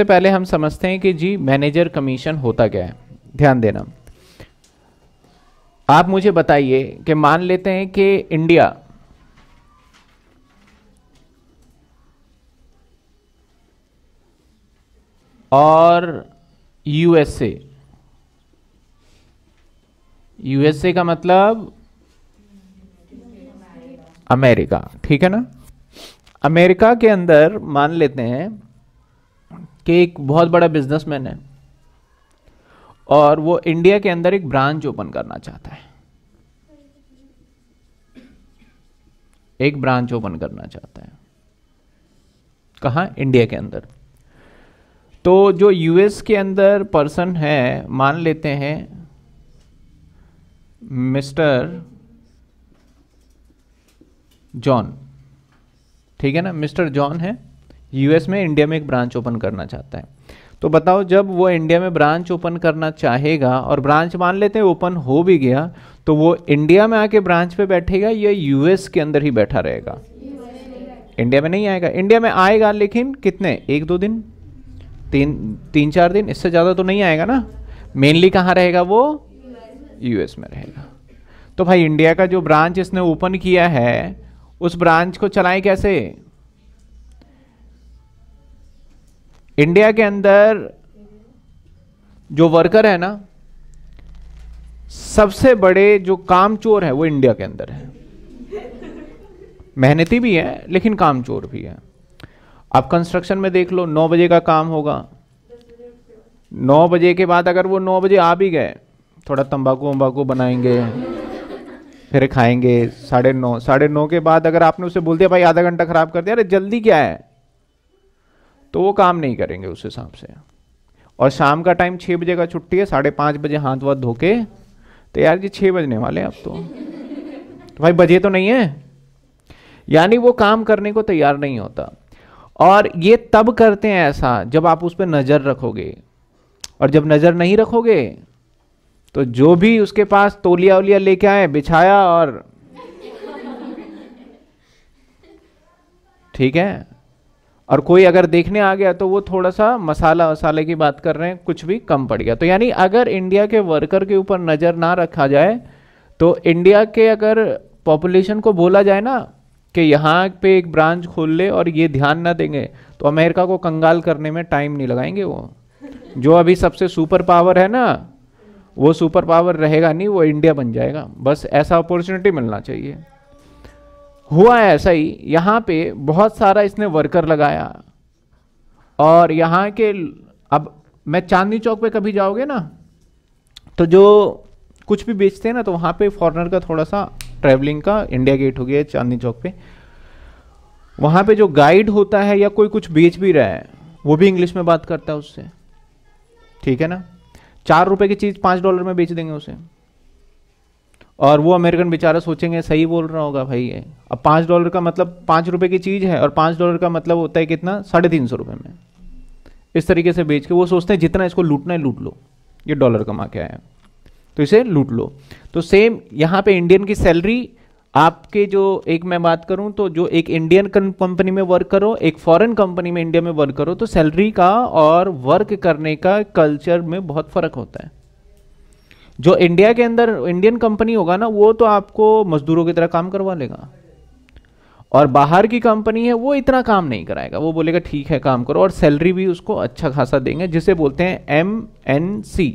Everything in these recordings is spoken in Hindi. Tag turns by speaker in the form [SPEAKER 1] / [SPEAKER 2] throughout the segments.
[SPEAKER 1] सबसे पहले हम समझते हैं कि जी मैनेजर कमीशन होता क्या है ध्यान देना आप मुझे बताइए कि मान लेते हैं कि इंडिया और यूएसए यूएसए का मतलब अमेरिका ठीक है ना अमेरिका के अंदर मान लेते हैं कि एक बहुत बड़ा बिजनेसमैन है और वो इंडिया के अंदर एक ब्रांच ओपन करना चाहता है एक ब्रांच ओपन करना चाहता है कहा इंडिया के अंदर तो जो यूएस के अंदर पर्सन है मान लेते हैं मिस्टर जॉन ठीक है ना मिस्टर जॉन है यूएस में इंडिया में एक ब्रांच ओपन करना चाहता है तो बताओ जब वो इंडिया में ब्रांच ओपन करना चाहेगा और ब्रांच मान लेते हैं ओपन हो भी गया तो वो इंडिया में आके ब्रांच पे बैठेगा या यूएस के अंदर ही बैठा रहेगा इंडिया में नहीं आएगा इंडिया में आएगा लेकिन कितने एक दो दिन तीन तीन चार दिन इससे ज़्यादा तो नहीं आएगा ना मेनली कहाँ रहेगा वो यूएस में रहेगा तो भाई इंडिया का जो ब्रांच इसने ओपन किया है उस ब्रांच को चलाएं कैसे इंडिया के अंदर जो वर्कर है ना सबसे बड़े जो काम चोर है वो इंडिया के अंदर है मेहनती भी है लेकिन काम चोर भी है आप कंस्ट्रक्शन में देख लो नौ बजे का काम होगा नौ बजे के बाद अगर वो नौ बजे आ भी गए थोड़ा तंबाकू वम्बाकू बनाएंगे फिर खाएंगे साढ़े नौ साढ़े नौ के बाद अगर आपने उसे बोल दिया भाई आधा घंटा खराब कर दिया अरे जल्दी क्या है तो वो काम नहीं करेंगे उस हिसाब से और शाम का टाइम छः बजे का छुट्टी है साढ़े पाँच बजे हाथ वाथ धो के तो यार जी छः बजने वाले अब तो।, तो भाई बजे तो नहीं है यानी वो काम करने को तैयार नहीं होता और ये तब करते हैं ऐसा जब आप उस पर नज़र रखोगे और जब नज़र नहीं रखोगे तो जो भी उसके पास तोलिया ओलिया लेके आए बिछाया और ठीक है और कोई अगर देखने आ गया तो वो थोड़ा सा मसाला वसाले की बात कर रहे हैं कुछ भी कम पड़ गया तो यानी अगर इंडिया के वर्कर के ऊपर नज़र ना रखा जाए तो इंडिया के अगर पॉपुलेशन को बोला जाए ना कि यहाँ पे एक ब्रांच खोल ले और ये ध्यान ना देंगे तो अमेरिका को कंगाल करने में टाइम नहीं लगाएंगे वो जो अभी सबसे सुपर पावर है ना वो सुपर पावर रहेगा नहीं वो इंडिया बन जाएगा बस ऐसा अपॉर्चुनिटी मिलना चाहिए हुआ ऐसा ही यहाँ पे बहुत सारा इसने वर्कर लगाया और यहाँ के अब मैं चांदनी चौक पे कभी जाओगे ना तो जो कुछ भी बेचते हैं ना तो वहाँ पे फॉरेनर का थोड़ा सा ट्रैवलिंग का इंडिया गेट हो गया चांदनी चौक पे वहाँ पे जो गाइड होता है या कोई कुछ बेच भी रहा है वो भी इंग्लिश में बात करता है उससे ठीक है ना चार रुपए की चीज़ पाँच डॉलर में बेच देंगे उसे और वो अमेरिकन बेचारा सोचेंगे सही बोल रहा होगा भाई ये अब पाँच डॉलर का मतलब पाँच रुपये की चीज़ है और पाँच डॉलर का मतलब होता है कितना साढ़े तीन सौ रुपये में इस तरीके से बेच के वो सोचते हैं जितना इसको लूटना है लूट लो ये डॉलर कमा के आया तो इसे लूट लो तो सेम यहाँ पे इंडियन की सैलरी आपके जो एक मैं बात करूँ तो जो एक इंडियन कंपनी में वर्क करो एक फॉरेन कंपनी में इंडिया में वर्क करो तो सैलरी का और वर्क करने का कल्चर में बहुत फर्क होता है जो इंडिया के अंदर इंडियन कंपनी होगा ना वो तो आपको मजदूरों की तरह काम करवा लेगा और बाहर की कंपनी है वो इतना काम नहीं कराएगा वो बोलेगा ठीक है काम करो और सैलरी भी उसको अच्छा खासा देंगे जिसे बोलते हैं M N C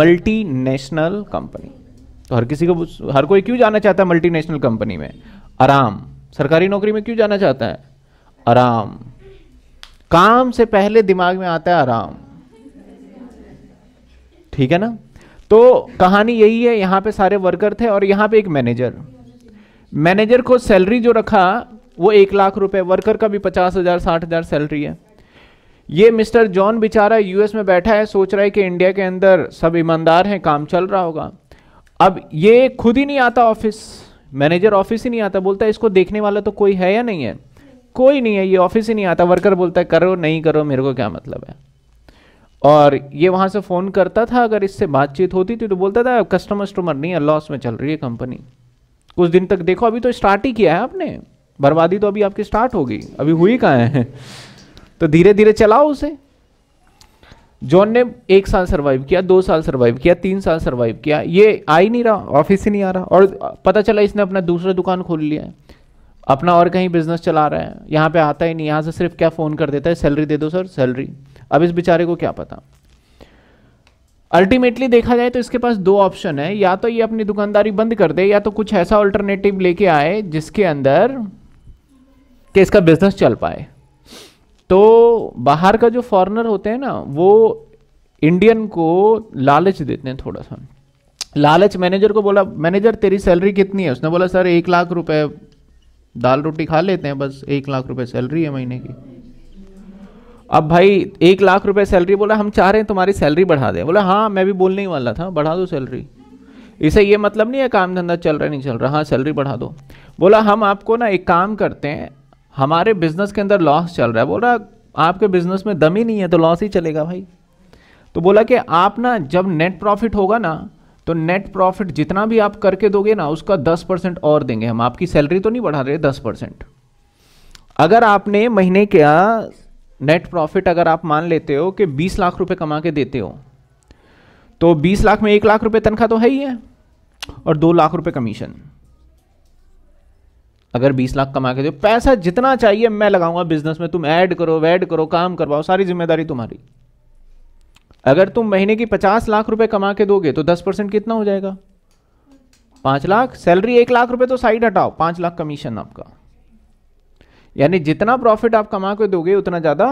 [SPEAKER 1] multinational company तो हर किसी को हर कोई क्यों जाना चाहता है मल्टी नेशनल कंपनी में आराम सरकारी नौकरी में क्यों जाना चाहता है आराम काम से पहले दिमाग में आता है आराम ठीक है ना तो कहानी यही है यहाँ पे सारे वर्कर थे और यहाँ पे एक मैनेजर मैनेजर को सैलरी जो रखा वो एक लाख रुपए वर्कर का भी पचास हज़ार साठ हज़ार सैलरी है ये मिस्टर जॉन बेचारा यूएस में बैठा है सोच रहा है कि इंडिया के अंदर सब ईमानदार हैं काम चल रहा होगा अब ये खुद ही नहीं आता ऑफिस मैनेजर ऑफिस ही नहीं आता बोलता है इसको देखने वाला तो कोई है या नहीं है कोई नहीं है ये ऑफिस ही नहीं आता वर्कर बोलता है करो नहीं करो मेरे को क्या मतलब है और ये वहाँ से फ़ोन करता था अगर इससे बातचीत होती थी तो बोलता था कस्टमर कस्टमर नहीं है लॉस में चल रही है कंपनी कुछ दिन तक देखो अभी तो स्टार्ट ही किया है आपने बर्बादी तो अभी आपकी स्टार्ट हो गई अभी हुई कहाँ है तो धीरे धीरे चलाओ उसे जॉन ने एक साल सर्वाइव किया दो साल सर्वाइव किया तीन साल सर्वाइव किया ये आ ही नहीं रहा ऑफिस ही नहीं आ रहा और पता चला इसने अपना दूसरा दुकान खोल लिया है अपना और कहीं बिजनेस चला रहा है यहाँ पे आता ही नहीं यहाँ से सिर्फ क्या फ़ोन कर देता है सैलरी दे दो सर सैलरी अब इस बेचारे को क्या पता अल्टीमेटली देखा जाए तो इसके पास दो ऑप्शन है या तो ये अपनी दुकानदारी बंद कर दे या तो कुछ ऐसा ऑल्टरनेटिव लेके आए जिसके अंदर कि इसका बिजनेस चल पाए तो बाहर का जो फॉरेनर होते हैं ना वो इंडियन को लालच देते हैं थोड़ा सा लालच मैनेजर को बोला मैनेजर तेरी सैलरी कितनी है उसने बोला सर एक लाख रुपए दाल रोटी खा लेते हैं बस एक लाख रुपए सैलरी है महीने की अब भाई एक लाख रुपए सैलरी बोला हम चाह रहे हैं तुम्हारी सैलरी बढ़ा दें बोला हाँ मैं भी बोलने ही वाला था बढ़ा दो सैलरी इसे ये मतलब नहीं है काम धंधा चल रहा नहीं चल रहा हाँ सैलरी बढ़ा दो बोला हम आपको ना एक काम करते हैं हमारे बिजनेस के अंदर लॉस चल रहा है बोला आपके बिजनेस में दम ही नहीं है तो लॉस ही चलेगा भाई तो बोला कि आप ना जब नेट प्रॉफिट होगा ना तो नेट प्रॉफिट जितना भी आप करके दोगे ना उसका दस परसेंट और देंगे हम आपकी सैलरी तो नहीं बढ़ा रहे दस परसेंट अगर आपने महीने का नेट प्रॉफिट अगर आप मान लेते हो कि 20 लाख रुपए कमा के देते हो तो 20 लाख में एक लाख रुपए तनख्वाह तो है ही है और दो लाख रुपए कमीशन अगर 20 लाख कमा के दो पैसा जितना चाहिए मैं लगाऊंगा बिजनेस में तुम ऐड करो वैड करो काम करवाओ सारी जिम्मेदारी तुम्हारी अगर तुम महीने की 50 लाख रुपए कमा के दोगे तो 10 परसेंट कितना हो जाएगा पांच लाख सैलरी एक लाख रुपए तो साइड हटाओ पांच लाख कमीशन आपका यानी जितना प्रॉफिट आप कमा के दोगे उतना ज़्यादा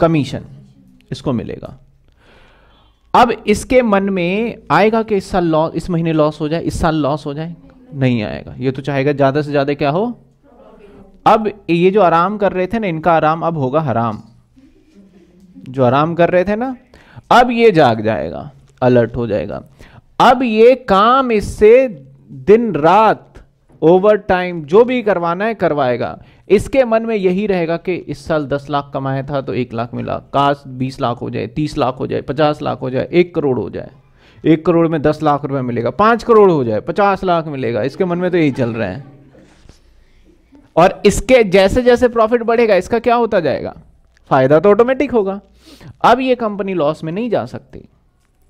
[SPEAKER 1] कमीशन इसको मिलेगा अब इसके मन में आएगा कि इस साल लॉस इस महीने लॉस हो जाए इस साल लॉस हो जाए नहीं आएगा ये तो चाहेगा ज़्यादा से ज़्यादा क्या हो अब ये जो आराम कर रहे थे ना इनका आराम अब होगा हराम जो आराम कर रहे थे ना अब ये जाग जाएगा अलर्ट हो जाएगा अब ये काम इससे दिन रात ओवर टाइम जो भी करवाना है करवाएगा इसके मन में यही रहेगा कि इस साल दस लाख कमाया था तो एक लाख मिला काश बीस लाख हो जाए तीस लाख हो जाए पचास लाख हो जाए एक करोड़ हो जाए एक करोड़ में दस लाख रुपए मिलेगा पांच करोड़ हो जाए पचास लाख मिलेगा इसके मन में तो यही चल रहा है और इसके जैसे जैसे प्रॉफिट बढ़ेगा इसका क्या होता जाएगा फायदा तो ऑटोमेटिक होगा अब ये कंपनी लॉस में नहीं जा सकती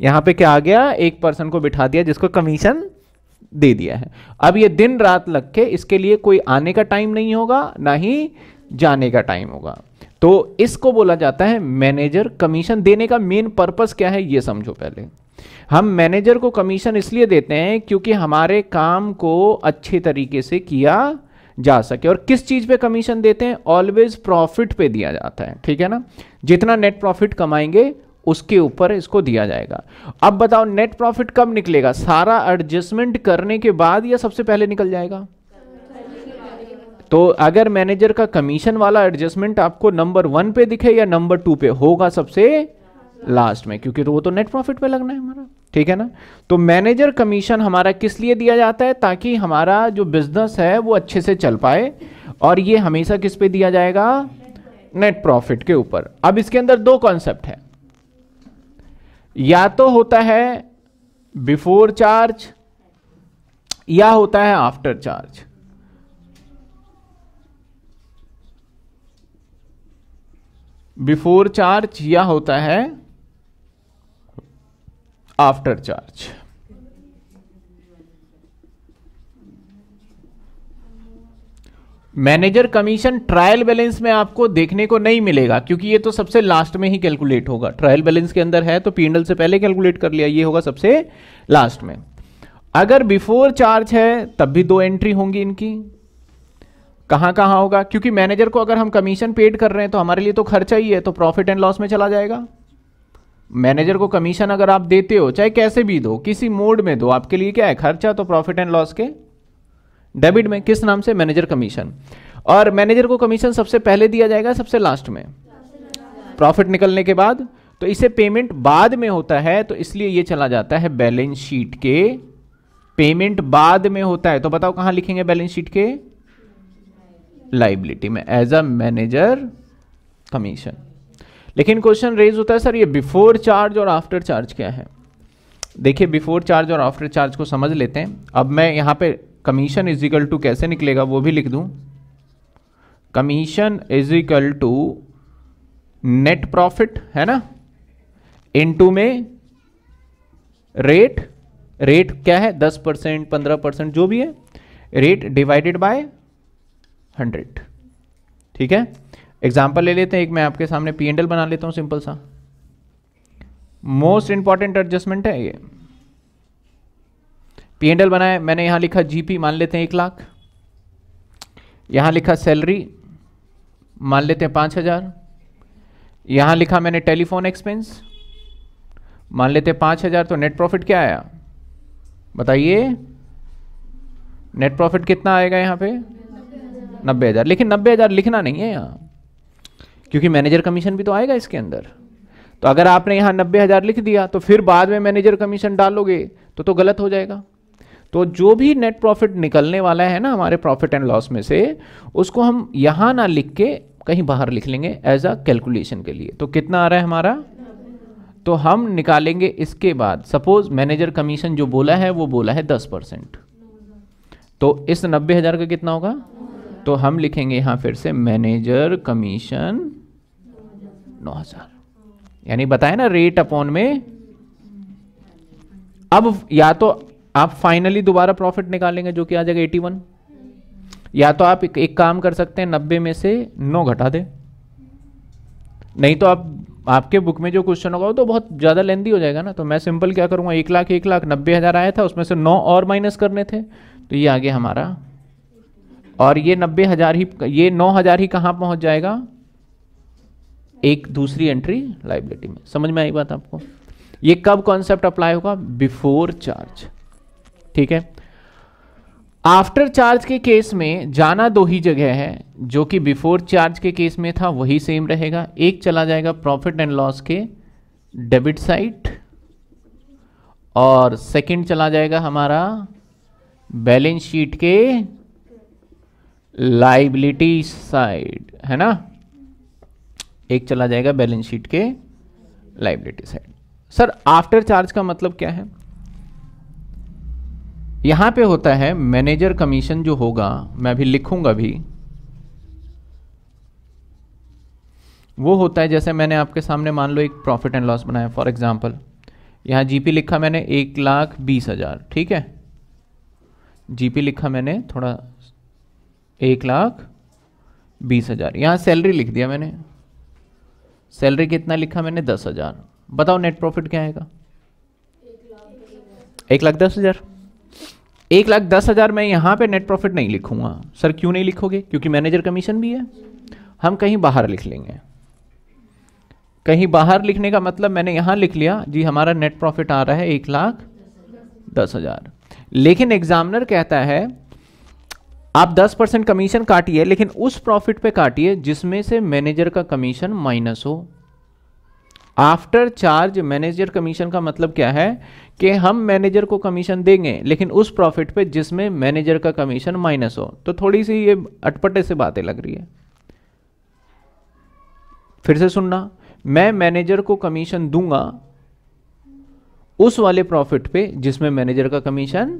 [SPEAKER 1] यहां पे क्या आ गया एक पर्सन को बिठा दिया जिसको कमीशन दे दिया है अब ये दिन रात लग के इसके लिए कोई आने का टाइम नहीं होगा ना ही जाने का टाइम होगा तो इसको बोला जाता है मैनेजर कमीशन देने का मेन पर्पस क्या है ये समझो पहले हम मैनेजर को कमीशन इसलिए देते हैं क्योंकि हमारे काम को अच्छे तरीके से किया जा सके और किस चीज़ पे कमीशन देते हैं ऑलवेज प्रॉफिट पे दिया जाता है ठीक है ना जितना नेट प्रॉफिट कमाएंगे उसके ऊपर इसको दिया जाएगा अब बताओ नेट प्रॉफिट कब निकलेगा सारा एडजस्टमेंट करने के बाद या सबसे पहले निकल जाएगा तो अगर मैनेजर का कमीशन वाला एडजस्टमेंट आपको नंबर वन पे दिखे या नंबर टू पे होगा सबसे लास्ट में क्योंकि तो वो तो नेट प्रॉफिट पे लगना है हमारा ठीक है ना तो मैनेजर कमीशन हमारा किस लिए दिया जाता है ताकि हमारा जो बिजनेस है वो अच्छे से चल पाए और ये हमेशा किस पे दिया जाएगा नेट प्रॉफिट के ऊपर अब इसके अंदर दो कॉन्सेप्ट है या तो होता है बिफोर चार्ज या होता है आफ्टर चार्ज बिफोर चार्ज या होता है after charge manager commission trial balance में आपको देखने को नहीं मिलेगा क्योंकि ये तो सबसे लास्ट में ही कैलकुलेट होगा ट्रायल बैलेंस के अंदर है तो एंडल से पहले कैलकुलेट कर लिया ये होगा सबसे लास्ट में अगर बिफोर चार्ज है तब भी दो एंट्री होंगी इनकी कहां कहां होगा क्योंकि मैनेजर को अगर हम कमीशन पेड कर रहे हैं तो हमारे लिए तो खर्चा ही है तो प्रॉफिट एंड लॉस में चला जाएगा मैनेजर को कमीशन अगर आप देते हो चाहे कैसे भी दो किसी मोड में दो आपके लिए क्या है खर्चा तो प्रॉफिट एंड लॉस के डेबिट में किस नाम से मैनेजर कमीशन और मैनेजर को कमीशन सबसे पहले दिया जाएगा सबसे लास्ट में प्रॉफिट निकलने के बाद तो इसे पेमेंट बाद में होता है तो इसलिए यह चला जाता है बैलेंस शीट के पेमेंट बाद में होता है तो बताओ कहां लिखेंगे बैलेंस शीट के लाइबिलिटी में एज अ मैनेजर कमीशन लेकिन क्वेश्चन रेज होता है सर ये बिफोर चार्ज और आफ्टर चार्ज क्या है देखिए बिफोर चार्ज और आफ्टर चार्ज को समझ लेते हैं अब मैं यहां पे कमीशन इज इक्वल टू कैसे निकलेगा वो भी लिख दूं commission is equal to net profit है ना इनटू में रेट रेट क्या है दस परसेंट पंद्रह परसेंट जो भी है रेट डिवाइडेड बाय हंड्रेड ठीक है एग्जाम्पल ले लेते हैं एक मैं आपके सामने पी एंडल बना लेता हूं सिंपल सा मोस्ट इंपॉर्टेंट एडजस्टमेंट है ये पी एंड एल बनाया मैंने यहाँ लिखा जीपी मान लेते हैं एक लाख यहाँ लिखा सैलरी मान लेते हैं पाँच हज़ार यहाँ लिखा मैंने टेलीफोन एक्सपेंस मान लेते हैं पाँच हज़ार तो नेट प्रॉफिट क्या आया बताइए नेट प्रॉफिट कितना आएगा यहाँ पे नब्बे हज़ार लेकिन नब्बे हज़ार लिखना नहीं है यहाँ क्योंकि मैनेजर कमीशन भी तो आएगा इसके अंदर तो अगर आपने यहाँ नब्बे हज़ार लिख दिया तो फिर बाद में मैनेजर कमीशन डालोगे तो तो गलत हो जाएगा तो जो भी नेट प्रॉफिट निकलने वाला है ना हमारे प्रॉफिट एंड लॉस में से उसको हम यहाँ ना लिख के कहीं बाहर लिख लेंगे एज अ कैलकुलेशन के लिए तो कितना आ रहा है हमारा तो हम निकालेंगे इसके बाद सपोज मैनेजर कमीशन जो बोला है वो बोला है दस परसेंट तो इस नब्बे हज़ार का कितना होगा तो हम लिखेंगे यहां फिर से मैनेजर कमीशन नौ हज़ार यानी बताए ना रेट अपॉन में अब या तो आप फाइनली दोबारा प्रॉफिट निकालेंगे जो कि आ जाएगा एटी वन या तो आप एक, एक काम कर सकते हैं नब्बे में से नौ घटा दें नहीं तो आप आपके बुक में जो क्वेश्चन होगा वो तो बहुत ज़्यादा लेंदी हो जाएगा ना तो मैं सिंपल क्या करूँगा एक लाख एक लाख नब्बे हज़ार आया था उसमें से नौ और माइनस करने थे तो ये आगे हमारा और ये नब्बे हज़ार ही ये नौ हज़ार ही कहाँ पहुँच जाएगा एक दूसरी एंट्री लाइबिलिटी में समझ में आई बात आपको ये कब कॉन्सेप्ट अप्लाई होगा बिफोर चार्ज ठीक है आफ्टर चार्ज के केस में जाना दो ही जगह है जो कि बिफोर चार्ज के केस में था वही सेम रहेगा एक चला जाएगा प्रॉफिट एंड लॉस के डेबिट साइड और सेकंड चला जाएगा हमारा बैलेंस शीट के लाइबिलिटी साइड है ना एक चला जाएगा बैलेंस शीट के liability side sir after charge का मतलब क्या है यहाँ पे होता है मैनेजर कमीशन जो होगा मैं अभी लिखूंगा भी वो होता है जैसे मैंने आपके सामने मान लो एक प्रॉफिट एंड लॉस बनाया फॉर एग्जांपल यहाँ जीपी लिखा मैंने एक लाख बीस हज़ार ठीक है जीपी लिखा मैंने थोड़ा एक लाख बीस हज़ार यहाँ सैलरी लिख दिया मैंने सैलरी कितना लिखा मैंने दस हज़ार बताओ नेट प्रॉफिट क्या आएगा एक लाख दस हज़ार एक लाख दस हज़ार मैं यहां पे नेट प्रॉफिट नहीं लिखूंगा सर क्यों नहीं लिखोगे क्योंकि मैनेजर कमीशन भी है हम कहीं बाहर लिख लेंगे कहीं बाहर लिखने का मतलब मैंने यहां लिख लिया जी हमारा नेट प्रॉफिट आ रहा है एक लाख दस हज़ार लेकिन एग्जामिनर कहता है आप दस परसेंट कमीशन काटिए लेकिन उस प्रॉफिट पे काटिए जिसमें से मैनेजर का कमीशन माइनस हो आफ्टर चार्ज मैनेजर कमीशन का मतलब क्या है कि हम मैनेजर को कमीशन देंगे लेकिन उस प्रॉफिट पे जिसमें मैनेजर का कमीशन माइनस हो तो थोड़ी सी ये अटपटे से बातें लग रही है फिर से सुनना मैं मैनेजर को कमीशन दूंगा उस वाले प्रॉफिट पे जिसमें मैनेजर का कमीशन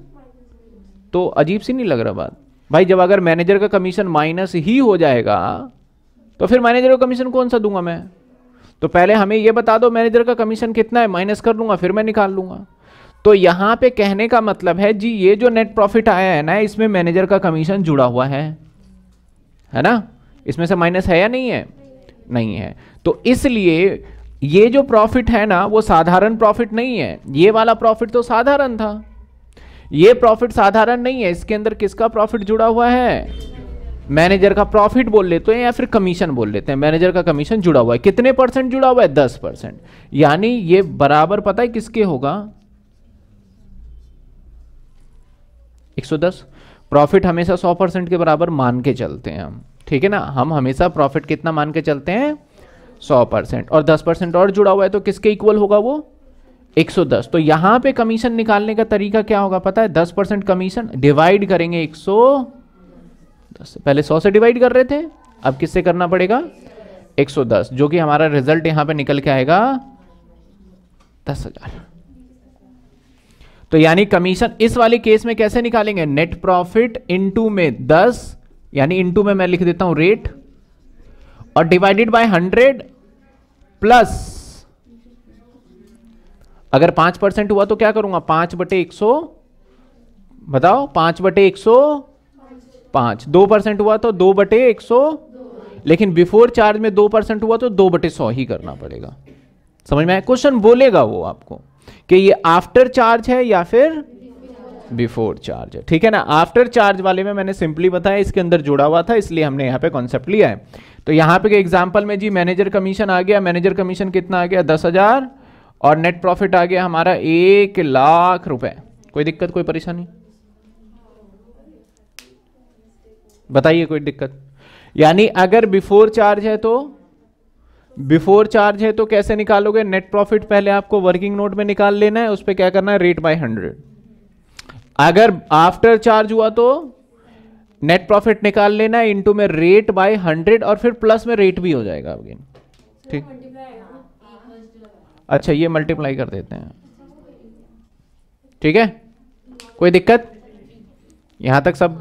[SPEAKER 1] तो अजीब सी नहीं लग रहा बात भाई जब अगर मैनेजर का कमीशन माइनस ही हो जाएगा तो फिर मैनेजर का कमीशन कौन सा दूंगा मैं तो पहले हमें यह बता दो मैनेजर का कमीशन कितना है माइनस कर लूंगा फिर मैं निकाल लूंगा तो यहाँ पे कहने का मतलब है जी ये जो नेट प्रॉफिट आया है ना इसमें मैनेजर का कमीशन जुड़ा हुआ है है ना इसमें से माइनस है या नहीं है नहीं है तो इसलिए ये जो प्रॉफिट है ना वो साधारण प्रॉफिट नहीं है ये वाला प्रॉफिट तो साधारण था ये प्रॉफिट साधारण नहीं है इसके अंदर किसका प्रॉफिट जुड़ा हुआ है मैनेजर का प्रॉफिट बोल लेते हैं या फिर कमीशन बोल लेते हैं मैनेजर का कमीशन जुड़ा हुआ है कितने परसेंट जुड़ा हुआ है दस परसेंट यानी ये बराबर पता है किसके होगा 110 प्रॉफिट हमेशा 100 परसेंट के बराबर मान के चलते हैं हम ठीक है ना हम हमेशा प्रॉफिट कितना मान के चलते हैं 100 परसेंट और 10 परसेंट और जुड़ा हुआ है तो किसके इक्वल होगा वो 110 तो यहां पे कमीशन निकालने का तरीका क्या होगा पता है 10 परसेंट कमीशन डिवाइड करेंगे दस पहले सौ से डिवाइड कर रहे थे अब किससे करना पड़ेगा एक सौ दस जो कि हमारा रिजल्ट यहां पे निकल के आएगा दस हजार तो यानी कमीशन इस वाले केस में कैसे निकालेंगे नेट प्रॉफिट इनटू में दस यानी इनटू में मैं लिख देता हूं रेट और डिवाइडेड बाय हंड्रेड प्लस अगर पांच परसेंट हुआ तो क्या करूंगा पांच बटे एक सौ बताओ पांच बटे एक सौ पांच दो परसेंट हुआ तो दो बटे एक सौ लेकिन बिफोर चार्ज में दो परसेंट हुआ तो दो बटे सौ ही करना पड़ेगा समझ में आया क्वेश्चन बोलेगा वो आपको कि ये आफ्टर चार्ज है या फिर बिफोर चार्ज है ठीक है ना आफ्टर चार्ज वाले में मैंने सिंपली बताया इसके अंदर जुड़ा हुआ था इसलिए हमने यहां पे कॉन्सेप्ट लिया है तो यहां पे एग्जाम्पल में जी मैनेजर कमीशन आ गया मैनेजर कमीशन कितना आ गया दस हजार और नेट प्रॉफिट आ गया हमारा एक लाख रुपए कोई दिक्कत कोई परेशानी बताइए कोई दिक्कत यानी अगर बिफोर चार्ज है तो बिफोर चार्ज है तो कैसे निकालोगे नेट प्रॉफिट पहले आपको वर्किंग नोट में निकाल लेना है उस पर क्या करना है रेट बाय हंड्रेड अगर आफ्टर चार्ज हुआ तो नेट प्रॉफिट निकाल लेना है इंटू में रेट बाय हंड्रेड और फिर प्लस में रेट भी हो जाएगा अगेन ठीक अच्छा ये मल्टीप्लाई कर देते हैं ठीक है कोई दिक्कत यहां तक सब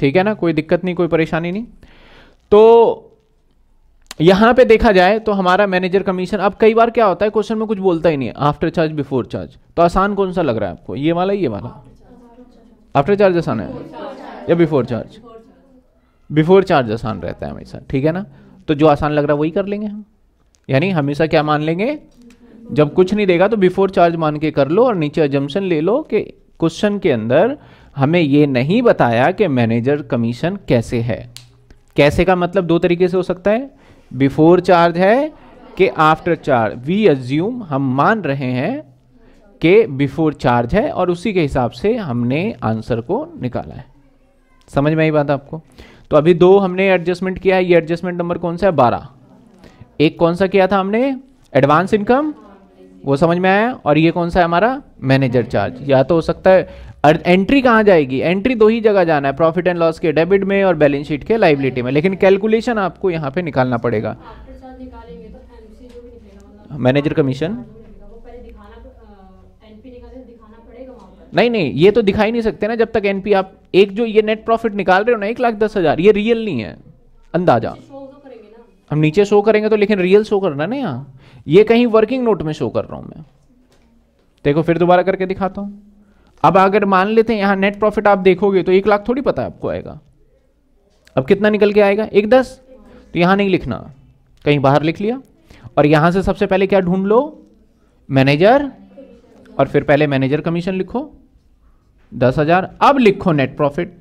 [SPEAKER 1] ठीक है ना कोई दिक्कत नहीं कोई परेशानी नहीं तो यहां पे देखा जाए तो हमारा मैनेजर कमीशन अब कई बार क्या होता है क्वेश्चन में कुछ बोलता ही नहीं है आफ्टर चार्ज बिफोर चार्ज तो आसान कौन सा लग रहा है आपको ये वाला ये वाला आफ्टर चार्ज आसान है या बिफोर चार्ज बिफोर चार्ज आसान रहता है हमेशा ठीक है ना तो जो आसान लग रहा है वही कर लेंगे हम यानी हमेशा क्या मान लेंगे जब कुछ नहीं देगा तो बिफोर चार्ज मान के कर लो और नीचे एजम्पन ले लो कि क्वेश्चन के अंदर हमें ये नहीं बताया कि मैनेजर कमीशन कैसे है कैसे का मतलब दो तरीके से हो सकता है बिफोर चार्ज है कि आफ्टर चार्ज वी एज्यूम हम मान रहे हैं कि बिफोर चार्ज है और उसी के हिसाब से हमने आंसर को निकाला है समझ में आई बात आपको तो अभी दो हमने एडजस्टमेंट किया है ये एडजस्टमेंट नंबर कौन सा है बारह एक कौन सा किया था हमने एडवांस इनकम वो समझ में आया और ये कौन सा है हमारा मैनेजर चार्ज या तो हो सकता है एंट्री कहाँ जाएगी एंट्री दो ही जगह जाना है प्रॉफिट एंड लॉस के डेबिट में और बैलेंस शीट के लाइबिलिटी में लेकिन कैलकुलेशन आपको यहाँ पे निकालना पड़ेगा तो मैनेजर मतलब हाँ, कमीशन नहीं नहीं ये तो दिखाई नहीं सकते ना जब तक एनपी आप एक जो ये नेट प्रॉफिट निकाल रहे हो ना एक लाख दस हजार ये रियल नहीं है अंदाजा तो हम नीचे शो करेंगे तो लेकिन रियल शो करना ना यहाँ ये कहीं वर्किंग नोट में शो कर रहा हूं मैं देखो फिर दोबारा करके दिखाता हूँ अब अगर मान लेते हैं यहाँ नेट प्रॉफिट आप देखोगे तो एक लाख थोड़ी पता आपको आएगा अब कितना निकल के आएगा एक दस तो यहाँ नहीं लिखना कहीं बाहर लिख लिया और यहां से सबसे पहले क्या ढूंढ लो मैनेजर और फिर पहले मैनेजर कमीशन लिखो दस हजार अब लिखो नेट प्रॉफिट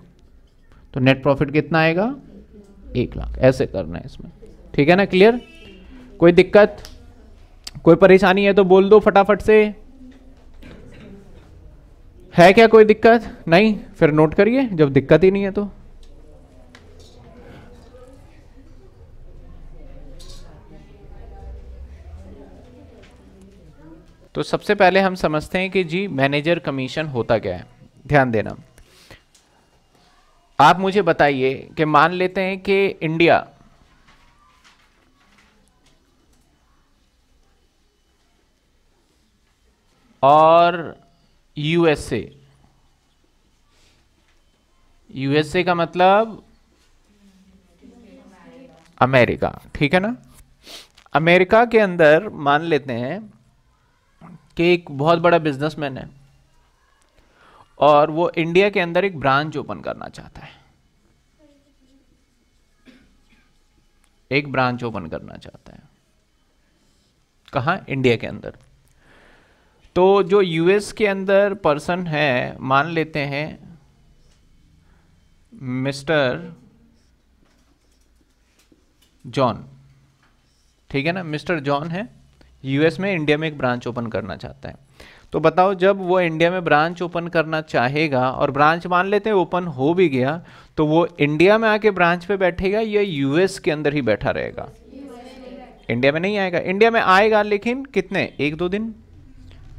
[SPEAKER 1] तो नेट प्रॉफिट कितना आएगा एक लाख ऐसे करना है इसमें ठीक है ना क्लियर कोई दिक्कत कोई परेशानी है तो बोल दो फटाफट से है क्या कोई दिक्कत नहीं फिर नोट करिए जब दिक्कत ही नहीं है तो तो सबसे पहले हम समझते हैं कि जी मैनेजर कमीशन होता क्या है ध्यान देना आप मुझे बताइए कि मान लेते हैं कि इंडिया और यूएसए यूएसए का मतलब अमेरिका ठीक है ना अमेरिका के अंदर मान लेते हैं कि एक बहुत बड़ा बिजनेसमैन है और वो इंडिया के अंदर एक ब्रांच ओपन करना चाहता है एक ब्रांच ओपन करना चाहता है कहा इंडिया के अंदर तो जो यूएस के अंदर पर्सन है मान लेते हैं मिस्टर जॉन ठीक है ना मिस्टर जॉन है यूएस में इंडिया में एक ब्रांच ओपन करना चाहता है तो बताओ जब वो इंडिया में ब्रांच ओपन करना चाहेगा और ब्रांच मान लेते हैं ओपन हो भी गया तो वो इंडिया में आके ब्रांच पे बैठेगा या यूएस के अंदर ही बैठा रहेगा इंडिया में नहीं आएगा इंडिया में आएगा लेकिन कितने एक दो दिन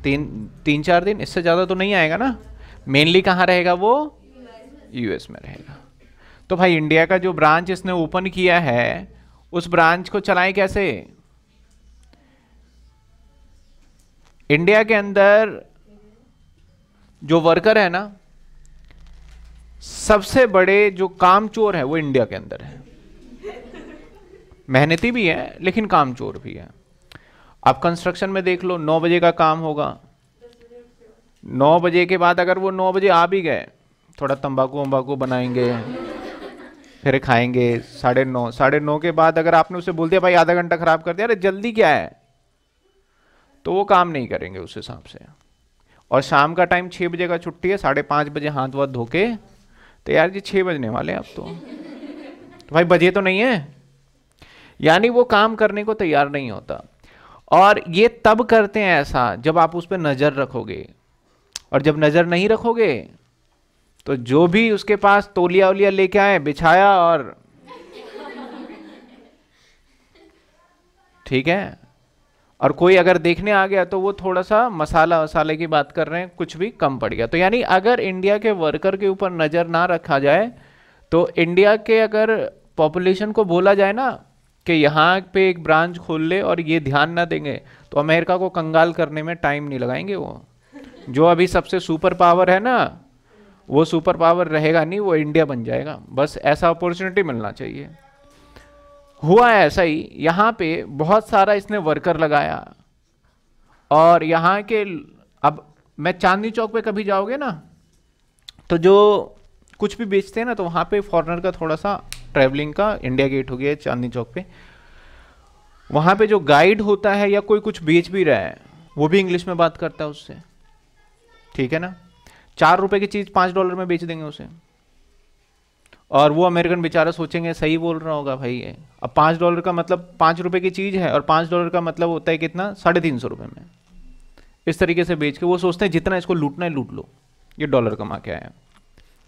[SPEAKER 1] तीन तीन चार दिन इससे ज़्यादा तो नहीं आएगा ना मेनली कहाँ रहेगा वो यूएस में रहेगा तो भाई इंडिया का जो ब्रांच इसने ओपन किया है उस ब्रांच को चलाएं कैसे इंडिया के अंदर जो वर्कर है ना सबसे बड़े जो काम चोर है वो इंडिया के अंदर है मेहनती भी है लेकिन काम चोर भी है अब कंस्ट्रक्शन में देख लो नौ बजे का काम होगा नौ बजे के बाद अगर वो नौ बजे आ भी गए थोड़ा तंबाकू वम्बाकू बनाएंगे फिर खाएंगे साढ़े नौ साढ़े नौ के बाद अगर आपने उसे बोल दिया भाई आधा घंटा ख़राब कर दिया अरे जल्दी क्या है तो वो काम नहीं करेंगे उस हिसाब से और शाम का टाइम छः बजे का छुट्टी है साढ़े पाँच बजे हाथ वाथ धो के तो यार जी छः बजने वाले अब तो भाई बजे तो नहीं है यानी वो काम करने को तैयार नहीं होता और ये तब करते हैं ऐसा जब आप उस पर नज़र रखोगे और जब नज़र नहीं रखोगे तो जो भी उसके पास तोलिया उलिया लेके आए बिछाया और ठीक है और कोई अगर देखने आ गया तो वो थोड़ा सा मसाला वसाले की बात कर रहे हैं कुछ भी कम पड़ गया तो यानी अगर इंडिया के वर्कर के ऊपर नज़र ना रखा जाए तो इंडिया के अगर पॉपुलेशन को बोला जाए ना कि यहाँ पे एक ब्रांच खोल ले और ये ध्यान ना देंगे तो अमेरिका को कंगाल करने में टाइम नहीं लगाएंगे वो जो अभी सबसे सुपर पावर है ना वो सुपर पावर रहेगा नहीं वो इंडिया बन जाएगा बस ऐसा अपॉर्चुनिटी मिलना चाहिए हुआ ऐसा ही यहाँ पे बहुत सारा इसने वर्कर लगाया और यहाँ के अब मैं चांदनी चौक पे कभी जाओगे ना तो जो कुछ भी बेचते हैं ना तो वहाँ पे फॉरेनर का थोड़ा सा ट्रैवलिंग का इंडिया गेट हो गया चांदनी चौक पे वहाँ पे जो गाइड होता है या कोई कुछ बेच भी रहा है वो भी इंग्लिश में बात करता है उससे ठीक है ना चार रुपए की चीज़ पाँच डॉलर में बेच देंगे उसे और वो अमेरिकन बेचारा सोचेंगे सही बोल रहा होगा भाई ये अब पाँच डॉलर का मतलब पाँच रुपये की चीज़ है और पाँच डॉलर का मतलब होता है कितना साढ़े तीन सौ रुपये में इस तरीके से बेच के वो सोचते हैं जितना इसको लूटना है लूट लो ये डॉलर कमा के आया है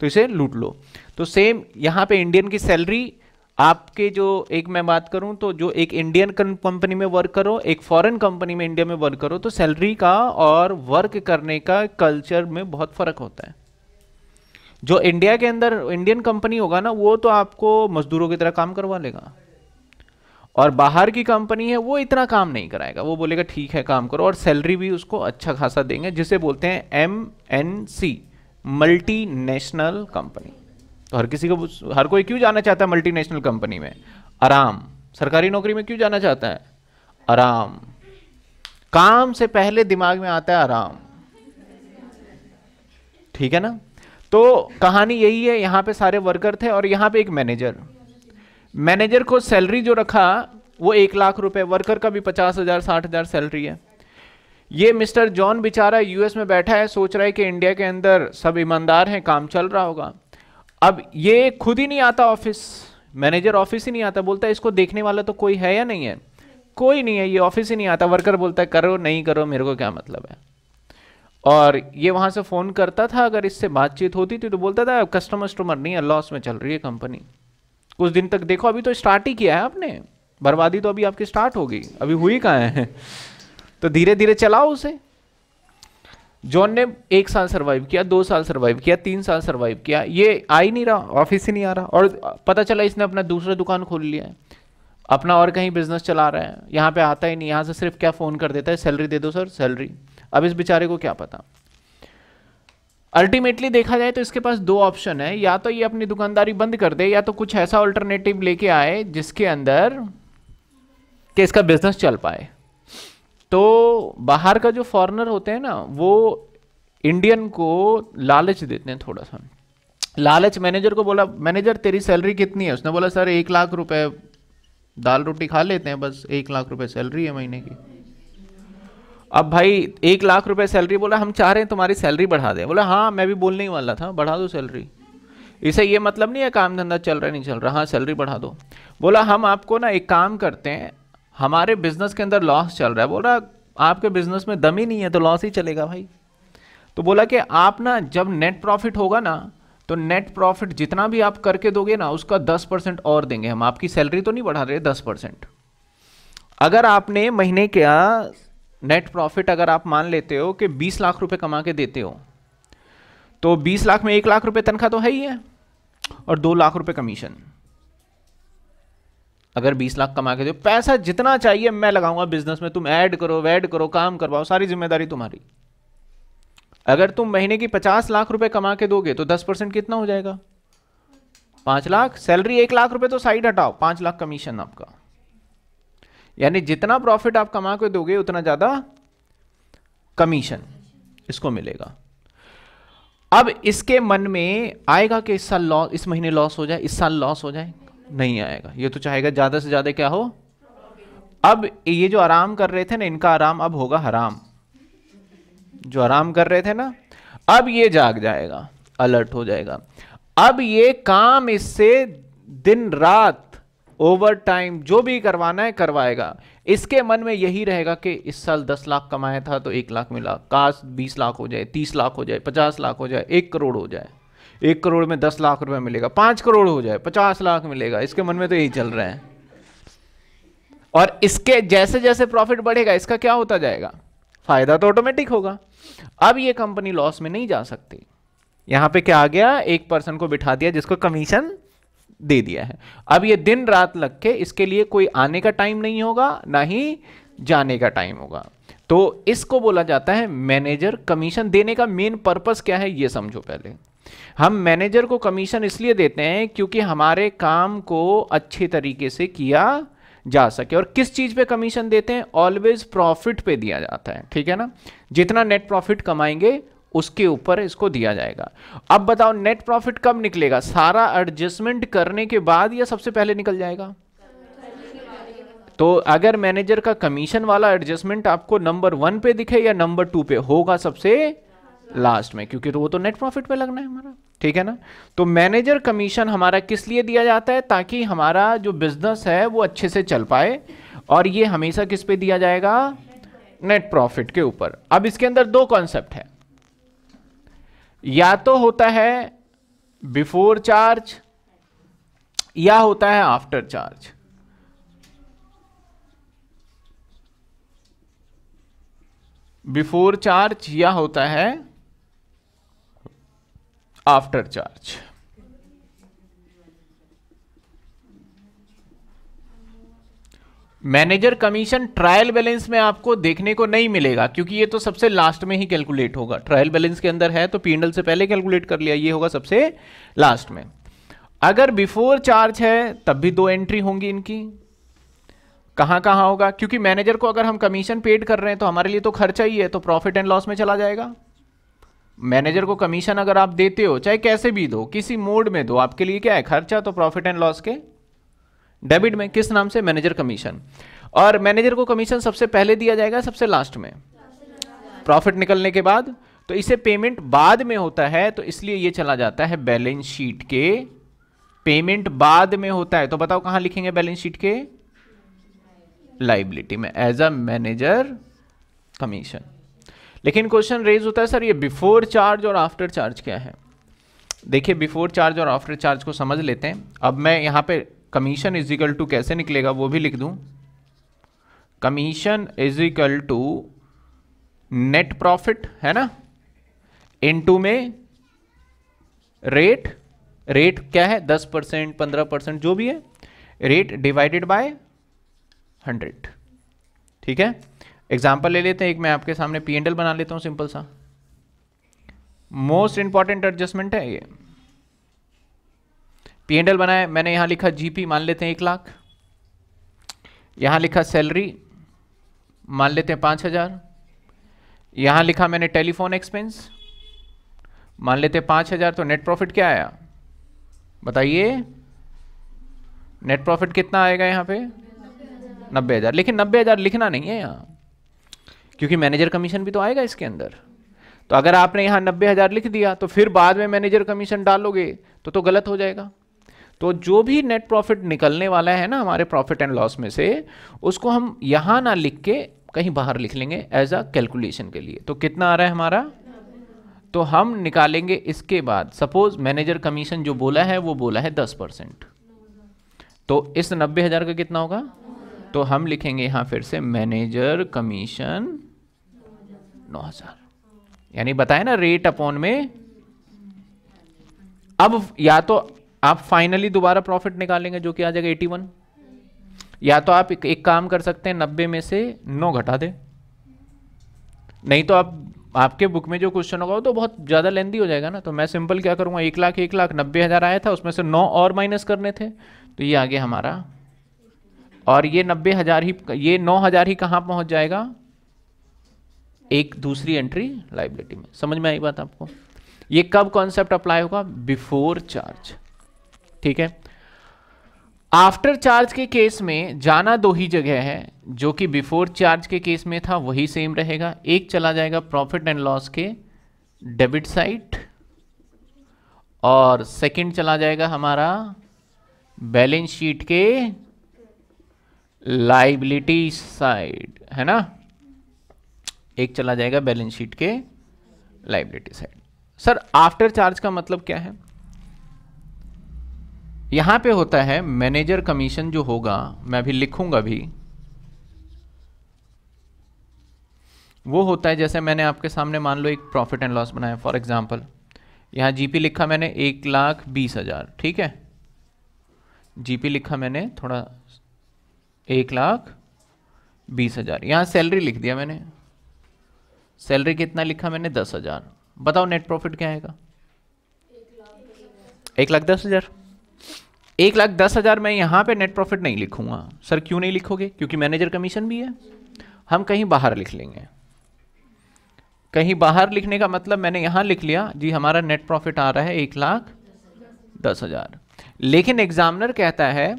[SPEAKER 1] तो इसे लूट लो तो सेम यहाँ पे इंडियन की सैलरी आपके जो एक मैं बात करूं तो जो एक इंडियन कंपनी में वर्क करो एक फॉरेन कंपनी में इंडिया में वर्क करो तो सैलरी का और वर्क करने का कल्चर में बहुत फर्क होता है जो इंडिया के अंदर इंडियन कंपनी होगा ना वो तो आपको मजदूरों की तरह काम करवा लेगा और बाहर की कंपनी है वो इतना काम नहीं कराएगा वो बोलेगा ठीक है काम करो और सैलरी भी उसको अच्छा खासा देंगे जिसे बोलते हैं M N C multinational company तो हर किसी को हर कोई क्यों जाना चाहता है मल्टीनेशनल कंपनी में आराम सरकारी नौकरी में क्यों जाना चाहता है आराम काम से पहले दिमाग में आता है आराम ठीक है ना तो कहानी यही है यहां पे सारे वर्कर थे और यहां पे एक मैनेजर मैनेजर को सैलरी जो रखा वो एक लाख रुपए वर्कर का भी पचास हजार साठ हजार सैलरी है ये मिस्टर जॉन बेचारा यूएस में बैठा है सोच रहा है कि इंडिया के अंदर सब ईमानदार हैं काम चल रहा होगा अब ये खुद ही नहीं आता ऑफिस मैनेजर ऑफिस ही नहीं आता बोलता है इसको देखने वाला तो कोई है या नहीं है कोई नहीं है ये ऑफिस ही नहीं आता वर्कर बोलता है करो नहीं करो मेरे को क्या मतलब है और ये वहां से फ़ोन करता था अगर इससे बातचीत होती थी तो बोलता था कस्टमर स्टमर नहीं है लॉस में चल रही है कंपनी कुछ दिन तक देखो अभी तो स्टार्ट ही किया है आपने बर्बादी तो अभी आपकी स्टार्ट होगी अभी हुई कहाँ है तो धीरे धीरे चलाओ उसे जॉन ने एक साल सर्वाइव किया दो साल सर्वाइव किया तीन साल सर्वाइव किया ये आ ही नहीं रहा ऑफिस ही नहीं आ रहा और पता चला इसने अपना दूसरा दुकान खोल लिया है अपना और कहीं बिजनेस चला रहा है यहाँ पे आता ही नहीं यहाँ से सिर्फ क्या फ़ोन कर देता है सैलरी दे दो सर सैलरी अब इस बेचारे को क्या पता अल्टीमेटली देखा जाए तो इसके पास दो ऑप्शन है या तो ये अपनी दुकानदारी बंद कर दे या तो कुछ ऐसा ऑल्टरनेटिव लेके आए जिसके अंदर कि इसका बिजनेस चल पाए तो बाहर का जो फॉरनर होते हैं ना वो इंडियन को लालच देते हैं थोड़ा सा लालच मैनेजर को बोला मैनेजर तेरी सैलरी कितनी है उसने बोला सर एक लाख रुपए दाल रोटी खा लेते हैं बस एक लाख रुपए सैलरी है महीने की अब भाई एक लाख रुपए सैलरी बोला हम चाह रहे हैं तुम्हारी सैलरी बढ़ा दें बोला हाँ मैं भी बोलने ही वाला था बढ़ा दो सैलरी इसे ये मतलब नहीं है काम धंधा चल रहा नहीं चल रहा हाँ सैलरी बढ़ा दो बोला हम आपको ना एक काम करते हैं हमारे बिजनेस के अंदर लॉस चल रहा है बोल रहा आपके बिजनेस में दम ही नहीं है तो लॉस ही चलेगा भाई तो बोला कि आप ना जब नेट प्रॉफिट होगा ना तो नेट प्रॉफिट जितना भी आप करके दोगे ना उसका दस परसेंट और देंगे हम आपकी सैलरी तो नहीं बढ़ा रहे दस परसेंट अगर आपने महीने का नेट प्रॉफिट अगर आप मान लेते हो कि बीस लाख रुपए कमा के देते हो तो बीस लाख में एक लाख रुपए तनख्वाह तो है ही है और दो लाख रुपए कमीशन अगर 20 लाख कमा के दो पैसा जितना चाहिए मैं लगाऊंगा बिजनेस में तुम ऐड करो वैड करो काम करवाओ सारी जिम्मेदारी तुम्हारी अगर तुम महीने की पचास लाख रुपए कमा के दोगे तो दस परसेंट कितना हो जाएगा पांच लाख सैलरी एक लाख रुपए तो साइड हटाओ पांच लाख कमीशन आपका यानी जितना प्रॉफिट आप कमा के दोगे उतना ज़्यादा कमीशन इसको मिलेगा अब इसके मन में आएगा कि इस साल लॉस इस महीने लॉस हो जाए इस साल लॉस हो जाए नहीं आएगा ये तो चाहेगा ज़्यादा से ज़्यादा क्या हो अब ये जो आराम कर रहे थे ना इनका आराम अब होगा हराम जो आराम कर रहे थे ना अब ये जाग जाएगा अलर्ट हो जाएगा अब ये काम इससे दिन रात ओवर टाइम जो भी करवाना है करवाएगा इसके मन में यही रहेगा कि इस साल दस लाख कमाया था तो एक लाख मिला काश बीस लाख हो जाए तीस लाख हो जाए पचास लाख हो जाए एक करोड़ हो जाए एक करोड़ में दस लाख रुपए मिलेगा पांच करोड़ हो जाए पचास लाख मिलेगा इसके मन में तो यही चल रहे हैं और इसके जैसे जैसे प्रॉफिट बढ़ेगा इसका क्या होता जाएगा फायदा तो ऑटोमेटिक होगा अब ये कंपनी लॉस में नहीं जा सकती यहां पे क्या आ गया एक पर्सन को बिठा दिया जिसको कमीशन दे दिया है अब ये दिन रात लग के इसके लिए कोई आने का टाइम नहीं होगा ना ही जाने का टाइम होगा तो इसको बोला जाता है मैनेजर कमीशन देने का मेन पर्पस क्या है ये समझो पहले हम मैनेजर को कमीशन इसलिए देते हैं क्योंकि हमारे काम को अच्छे तरीके से किया जा सके और किस चीज़ पे कमीशन देते हैं ऑलवेज प्रॉफिट पे दिया जाता है ठीक है ना जितना नेट प्रॉफिट कमाएंगे उसके ऊपर इसको दिया जाएगा अब बताओ नेट प्रॉफिट कब निकलेगा सारा एडजस्टमेंट करने के बाद या सबसे पहले निकल जाएगा तो अगर मैनेजर का कमीशन वाला एडजस्टमेंट आपको नंबर वन पे दिखे या नंबर टू पे होगा सबसे लास्ट में क्योंकि तो वो तो नेट प्रॉफिट पे लगना है हमारा ठीक है ना तो मैनेजर कमीशन हमारा किस लिए दिया जाता है ताकि हमारा जो बिजनेस है वो अच्छे से चल पाए और ये हमेशा किस पे दिया जाएगा नेट प्रॉफिट के ऊपर अब इसके अंदर दो कॉन्सेप्ट है या तो होता है बिफोर चार्ज या होता है आफ्टर चार्ज बिफोर चार्ज या होता है after charge manager commission trial balance में आपको देखने को नहीं मिलेगा क्योंकि ये तो सबसे लास्ट में ही कैलकुलेट होगा ट्रायल बैलेंस के अंदर है तो पीएनएल से पहले कैलकुलेट कर लिया ये होगा सबसे लास्ट में अगर बिफोर चार्ज है तब भी दो एंट्री होंगी इनकी कहां कहां होगा क्योंकि मैनेजर को अगर हम कमीशन पेड कर रहे हैं तो हमारे लिए तो खर्चा ही है तो प्रॉफिट एंड लॉस में चला जाएगा मैनेजर को कमीशन अगर आप देते हो चाहे कैसे भी दो किसी मोड में दो आपके लिए क्या है खर्चा तो प्रॉफिट एंड लॉस के डेबिट में किस नाम से मैनेजर कमीशन और मैनेजर को कमीशन सबसे पहले दिया जाएगा सबसे लास्ट में प्रॉफिट निकलने के बाद तो इसे पेमेंट बाद में होता है तो इसलिए यह चला जाता है बैलेंस शीट के पेमेंट बाद में होता है तो बताओ कहां लिखेंगे बैलेंस शीट के लाइबिलिटी में एज अ मैनेजर कमीशन लेकिन क्वेश्चन रेज होता है सर ये बिफोर चार्ज और आफ्टर चार्ज क्या है देखिए बिफोर चार्ज और आफ्टर चार्ज को समझ लेते हैं अब मैं यहाँ पे कमीशन इजिकल टू कैसे निकलेगा वो भी लिख दूँ commission is equal to net profit है ना इनटू में रेट रेट क्या है दस परसेंट पंद्रह परसेंट जो भी है रेट डिवाइडेड बाय हंड्रेड ठीक है एग्जाम्पल ले लेते हैं एक मैं आपके सामने पी एंडल बना लेता हूँ सिंपल सा मोस्ट इंपॉर्टेंट एडजस्टमेंट है ये पी एंडल बनाया मैंने यहाँ लिखा जीपी मान लेते हैं एक लाख यहाँ लिखा सैलरी मान लेते हैं पाँच हज़ार यहाँ लिखा मैंने टेलीफोन एक्सपेंस मान लेते हैं पाँच हज़ार तो नेट प्रॉफिट क्या आया बताइए नेट प्रॉफिट कितना आएगा यहाँ पे नब्बे हज़ार लेकिन नब्बे हज़ार लिखना नहीं है यहाँ क्योंकि मैनेजर कमीशन भी तो आएगा इसके अंदर तो अगर आपने यहाँ नब्बे हज़ार लिख दिया तो फिर बाद में मैनेजर कमीशन डालोगे तो तो गलत हो जाएगा तो जो भी नेट प्रॉफिट निकलने वाला है ना हमारे प्रॉफिट एंड लॉस में से उसको हम यहाँ ना लिख के कहीं बाहर लिख लेंगे एज अ कैलकुलेशन के लिए तो कितना आ रहा है हमारा तो हम निकालेंगे इसके बाद सपोज मैनेजर कमीशन जो बोला है वो बोला है दस परसेंट तो इस नब्बे हज़ार का कितना होगा तो हम लिखेंगे यहाँ फिर से मैनेजर कमीशन नौ हजार यानी बताया ना रेट अपॉन में अब या तो आप फाइनली दोबारा प्रॉफिट निकालेंगे जो कि आ जाएगा एटी वन या तो आप एक, एक काम कर सकते हैं नब्बे में से 9 घटा दे नहीं तो आप आपके बुक में जो क्वेश्चन होगा वो तो बहुत ज़्यादा लेंदी हो जाएगा ना तो मैं सिंपल क्या करूँगा एक लाख एक लाख नब्बे हज़ार आया था उसमें से नौ और माइनस करने थे तो ये आगे हमारा और ये नब्बे हज़ार ही ये नौ हज़ार ही कहां पहुंच जाएगा एक दूसरी एंट्री लाइबिलिटी में समझ में आई बात आपको ये कब कॉन्सेप्ट अप्लाई होगा बिफोर चार्ज ठीक है आफ्टर चार्ज के केस में जाना दो ही जगह है जो कि बिफोर चार्ज के केस में था वही सेम रहेगा एक चला जाएगा प्रॉफिट एंड लॉस के डेबिट साइड और सेकंड चला जाएगा हमारा बैलेंस शीट के लाइबिलिटी साइड है ना एक चला जाएगा बैलेंस शीट के liability side sir after charge का मतलब क्या है यहां पे होता है मैनेजर कमीशन जो होगा मैं अभी लिखूंगा भी वो होता है जैसे मैंने आपके सामने मान लो एक प्रॉफिट एंड लॉस बनाया फॉर एग्जांपल यहां जीपी लिखा मैंने एक लाख बीस हज़ार ठीक है जीपी लिखा मैंने थोड़ा एक लाख बीस हज़ार यहाँ सैलरी लिख दिया मैंने सैलरी कितना लिखा मैंने दस हज़ार बताओ नेट प्रॉफिट क्या आएगा एक लाख दस हज़ार एक लाख दस हज़ार मैं यहाँ पे नेट प्रॉफिट नहीं लिखूंगा सर क्यों नहीं लिखोगे क्योंकि मैनेजर कमीशन भी है हम कहीं बाहर लिख लेंगे कहीं बाहर लिखने का मतलब मैंने यहाँ लिख लिया जी हमारा नेट प्रॉफिट आ रहा है एक लाख दस हज़ार लेकिन एग्जामिनर कहता है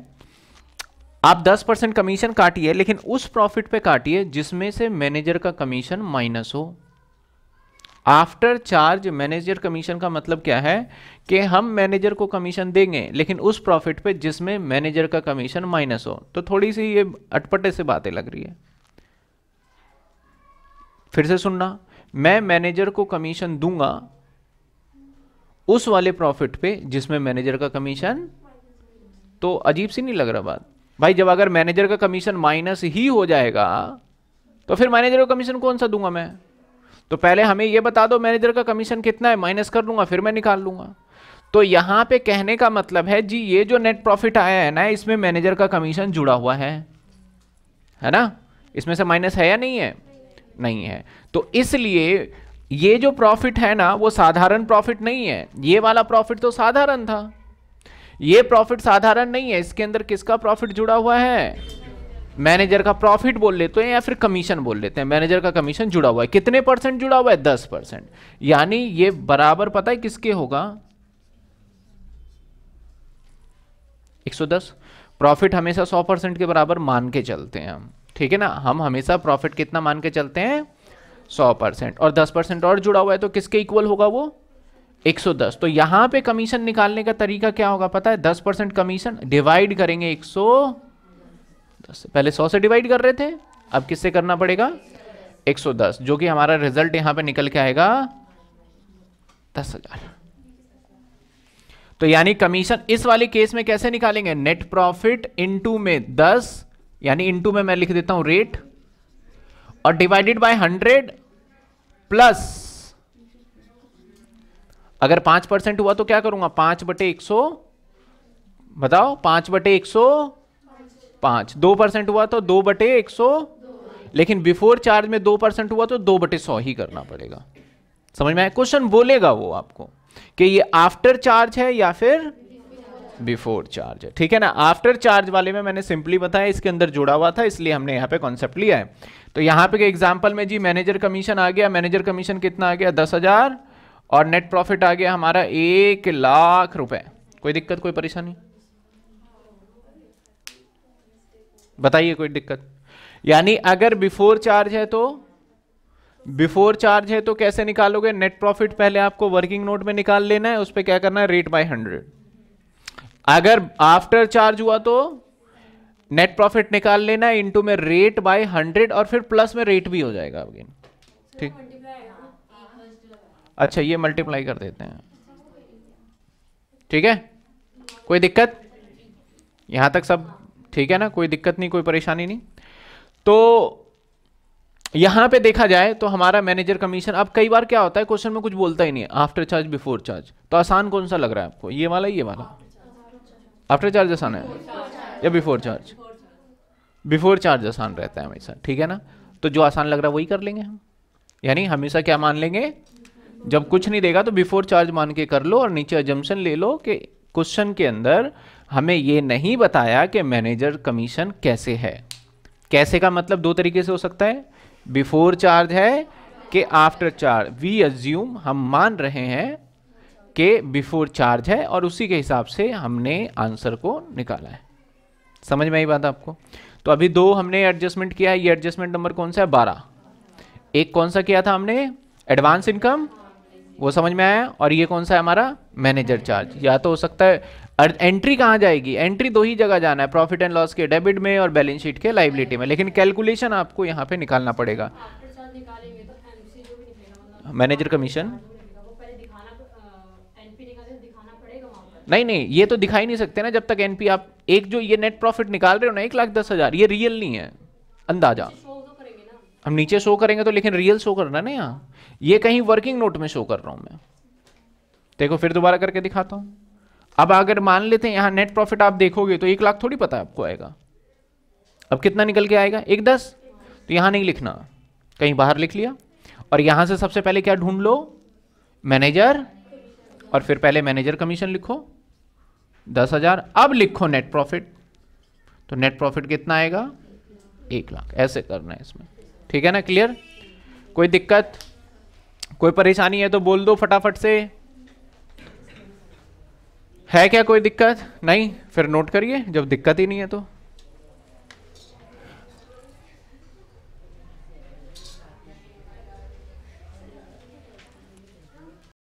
[SPEAKER 1] आप 10 परसेंट कमीशन काटिए लेकिन उस प्रॉफिट पे काटिए जिसमें से मैनेजर का कमीशन माइनस हो आफ्टर चार्ज मैनेजर कमीशन का मतलब क्या है कि हम मैनेजर को कमीशन देंगे लेकिन उस प्रॉफिट पे जिसमें मैनेजर का कमीशन माइनस हो तो थोड़ी सी ये अटपटे से बातें लग रही है फिर से सुनना मैं मैनेजर को कमीशन दूंगा उस वाले प्रॉफिट पे जिसमें मैनेजर का कमीशन तो अजीब सी नहीं लग रहा बात भाई जब अगर मैनेजर का कमीशन माइनस ही हो जाएगा तो फिर मैनेजर का कमीशन कौन सा दूंगा मैं तो पहले हमें यह बता दो मैनेजर का कमीशन कितना है माइनस कर लूंगा फिर मैं निकाल लूंगा तो यहां पे कहने का मतलब है जी ये जो नेट प्रॉफिट आया है ना इसमें मैनेजर का कमीशन जुड़ा हुआ है है ना इसमें से माइनस है या नहीं है नहीं है तो इसलिए ये जो प्रॉफिट है ना वो साधारण प्रॉफिट नहीं है ये वाला प्रॉफिट तो साधारण था ये प्रॉफिट साधारण नहीं है इसके अंदर किसका प्रॉफिट जुड़ा हुआ है मैनेजर का प्रॉफिट बोल लेते हैं या फिर कमीशन बोल लेते हैं मैनेजर का कमीशन जुड़ा हुआ है कितने परसेंट जुड़ा हुआ है दस परसेंट यानी ये बराबर पता है किसके होगा 110 प्रॉफिट हमेशा 100 परसेंट के बराबर मान के चलते हैं हम ठीक है ना हम हमेशा प्रॉफिट कितना मान के चलते हैं 100 परसेंट और 10 परसेंट और जुड़ा हुआ है तो किसके इक्वल होगा वो 110 तो यहां पे कमीशन निकालने का तरीका क्या होगा पता है 10 परसेंट कमीशन डिवाइड करेंगे 110 पहले 100 से डिवाइड कर रहे थे अब किससे करना पड़ेगा 110 जो कि हमारा रिजल्ट यहां पे निकल के आएगा दस हजार तो यानी कमीशन इस वाले केस में कैसे निकालेंगे नेट प्रॉफिट इनटू में दस यानी इनटू में मैं लिख देता हूं रेट और डिवाइडेड बाय हंड्रेड प्लस अगर पांच परसेंट हुआ तो क्या करूंगा पांच बटे एक सौ बताओ पांच बटे एक सौ पांच दो परसेंट हुआ तो दो बटे एक सौ लेकिन बिफोर चार्ज में दो परसेंट हुआ तो दो बटे सौ ही करना पड़ेगा समझ में आया क्वेश्चन बोलेगा वो आपको कि ये आफ्टर चार्ज है या फिर बिफोर चार्ज है ठीक है ना आफ्टर चार्ज वाले में मैंने सिंपली बताया इसके अंदर जुड़ा हुआ था इसलिए हमने यहां पे कॉन्सेप्ट लिया है तो यहां पे एग्जाम्पल में जी मैनेजर कमीशन आ गया मैनेजर कमीशन कितना आ गया दस हजार और नेट प्रॉफिट आ गया हमारा एक लाख रुपए कोई दिक्कत कोई परेशानी बताइए कोई दिक्कत यानी अगर बिफोर चार्ज है तो बिफोर चार्ज है तो कैसे निकालोगे नेट प्रॉफिट पहले आपको वर्किंग नोट में निकाल लेना है उस पर क्या करना है रेट बाय हंड्रेड अगर आफ्टर चार्ज हुआ तो नेट प्रॉफिट निकाल लेना है इंटू में रेट बाय हंड्रेड और फिर प्लस में रेट भी हो जाएगा अगेन ठीक अच्छा ये मल्टीप्लाई कर देते हैं ठीक है कोई दिक्कत यहाँ तक सब ठीक है ना कोई दिक्कत नहीं कोई परेशानी नहीं तो यहाँ पे देखा जाए तो हमारा मैनेजर कमीशन अब कई बार क्या होता है क्वेश्चन में कुछ बोलता ही नहीं है आफ्टर चार्ज बिफोर चार्ज तो आसान कौन सा लग रहा है आपको ये वाला ये वाला आफ्टर चार्ज आसान है या बिफोर चार्ज बिफोर चार्ज आसान रहता है हमेशा ठीक है ना तो जो आसान लग रहा है वही कर लेंगे हम यानी हमेशा क्या मान लेंगे जब कुछ नहीं देगा तो बिफोर चार्ज मान के कर लो और नीचे एजम्पन ले लो कि क्वेश्चन के अंदर हमें ये नहीं बताया कि मैनेजर कमीशन कैसे है कैसे का मतलब दो तरीके से हो सकता है बिफोर चार्ज है कि आफ्टर चार्ज वी एज्यूम हम मान रहे हैं कि बिफोर चार्ज है और उसी के हिसाब से हमने आंसर को निकाला है समझ में आई बात आपको तो अभी दो हमने एडजस्टमेंट किया है ये एडजस्टमेंट नंबर कौन सा है बारह एक कौन सा किया था हमने एडवांस इनकम वो समझ में आया और ये कौन सा है हमारा मैनेजर चार्ज या तो हो सकता है एंट्री कहाँ जाएगी एंट्री दो ही जगह जाना है प्रॉफिट एंड लॉस के डेबिट में और बैलेंस शीट के लाइबिलिटी में लेकिन कैलकुलेशन आपको यहाँ पे निकालना पड़ेगा तो मैनेजर मतलब हाँ, कमीशन नहीं नहीं ये तो दिखाई नहीं सकते ना जब तक एनपी आप एक जो ये नेट प्रॉफिट निकाल रहे हो ना एक लाख दस हजार ये रियल नहीं है अंदाजा अच्छा, हम नीचे शो करेंगे तो लेकिन रियल शो करना ना यहाँ ये कहीं वर्किंग नोट में शो कर रहा हूँ मैं देखो फिर दोबारा करके दिखाता हूँ अब अगर मान लेते हैं यहाँ नेट प्रॉफिट आप देखोगे तो एक लाख थोड़ी पता है आपको आएगा अब कितना निकल के आएगा एक दस तो यहाँ नहीं लिखना कहीं बाहर लिख लिया और यहाँ से सबसे पहले क्या ढूंढ लो मैनेजर और फिर पहले मैनेजर कमीशन लिखो दस हज़ार अब लिखो नेट प्रॉफिट तो नेट प्रॉफिट कितना आएगा एक लाख ऐसे करना है इसमें ठीक है ना क्लियर कोई दिक्कत कोई परेशानी है तो बोल दो फटाफट से है क्या कोई दिक्कत नहीं फिर नोट करिए जब दिक्कत ही नहीं है तो